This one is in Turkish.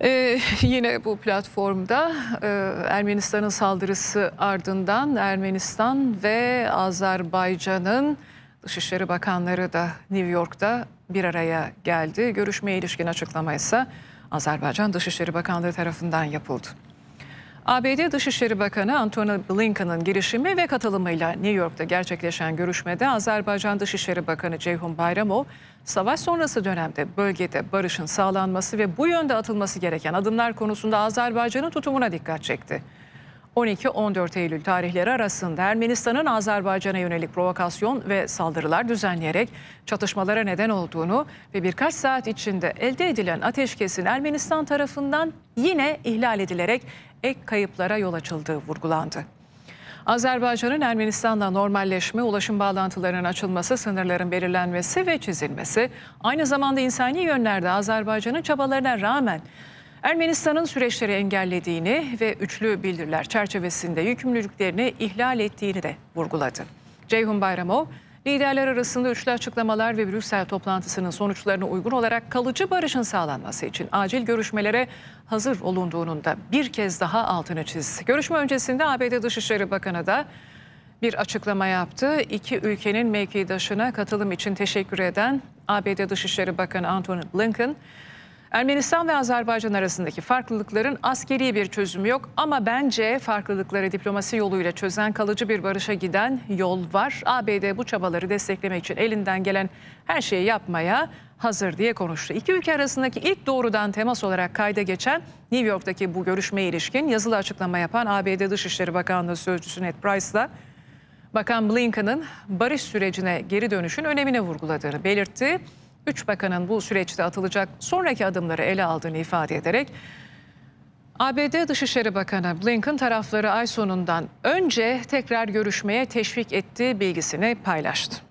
Ee, yine bu platformda e, Ermenistan'ın saldırısı ardından Ermenistan ve Azerbaycan'ın Dışişleri Bakanları da New York'ta bir araya geldi. Görüşmeye ilişkin açıklama ise Azerbaycan Dışişleri Bakanlığı tarafından yapıldı. ABD Dışişleri Bakanı Antony Blinken'ın girişimi ve katılımıyla New York'ta gerçekleşen görüşmede Azerbaycan Dışişleri Bakanı Ceyhun Bayramov, savaş sonrası dönemde bölgede barışın sağlanması ve bu yönde atılması gereken adımlar konusunda Azerbaycan'ın tutumuna dikkat çekti. 12-14 Eylül tarihleri arasında Ermenistan'ın Azerbaycan'a yönelik provokasyon ve saldırılar düzenleyerek çatışmalara neden olduğunu ve birkaç saat içinde elde edilen ateşkesin Ermenistan tarafından yine ihlal edilerek ek kayıplara yol açıldığı vurgulandı. Azerbaycan'ın Ermenistan'la normalleşme, ulaşım bağlantılarının açılması, sınırların belirlenmesi ve çizilmesi, aynı zamanda insani yönlerde Azerbaycan'ın çabalarına rağmen Ermenistan'ın süreçleri engellediğini ve üçlü bildiriler çerçevesinde yükümlülüklerini ihlal ettiğini de vurguladı. Ceyhun Bayramov, Liderler arasında üçlü açıklamalar ve Brüksel toplantısının sonuçlarına uygun olarak kalıcı barışın sağlanması için acil görüşmelere hazır olunduğunun da bir kez daha altını çizdi. Görüşme öncesinde ABD Dışişleri Bakanı da bir açıklama yaptı. İki ülkenin mevkidaşına katılım için teşekkür eden ABD Dışişleri Bakanı Antony Blinken, Ermenistan ve Azerbaycan arasındaki farklılıkların askeri bir çözümü yok ama bence farklılıkları diplomasi yoluyla çözen kalıcı bir barışa giden yol var. ABD bu çabaları desteklemek için elinden gelen her şeyi yapmaya hazır diye konuştu. İki ülke arasındaki ilk doğrudan temas olarak kayda geçen New York'taki bu görüşmeye ilişkin yazılı açıklama yapan ABD Dışişleri Bakanlığı Sözcüsü Ned Price da Bakan Blinken'ın barış sürecine geri dönüşün önemine vurguladığını belirtti. Üç bakanın bu süreçte atılacak sonraki adımları ele aldığını ifade ederek ABD Dışişleri Bakanı Blinken tarafları ay sonundan önce tekrar görüşmeye teşvik ettiği bilgisini paylaştı.